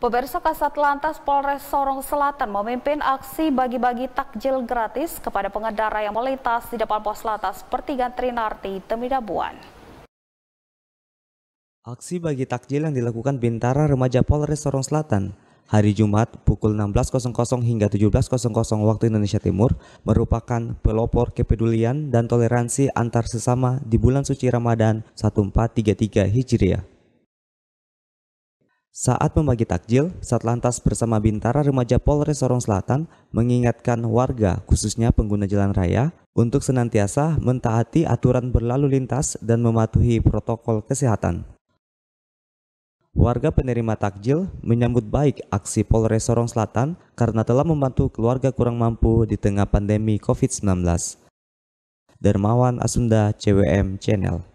Pemirsa Kasat Lantas Polres Sorong Selatan memimpin aksi bagi-bagi takjil gratis kepada pengendara yang melintas di depan pos lantas pertigaan Trinarti, Temidabuan. Aksi bagi takjil yang dilakukan Bintara Remaja Polres Sorong Selatan hari Jumat pukul 16.00 hingga 17.00 waktu Indonesia Timur merupakan pelopor kepedulian dan toleransi antar sesama di bulan suci Ramadan 1433 Hijriah. Saat membagi takjil, Satlantas bersama Bintara Remaja Polres Sorong Selatan mengingatkan warga, khususnya pengguna jalan raya, untuk senantiasa mentaati aturan berlalu lintas dan mematuhi protokol kesehatan. Warga penerima takjil menyambut baik aksi Polres Sorong Selatan karena telah membantu keluarga kurang mampu di tengah pandemi COVID-19. Dermawan Asunda CWM Channel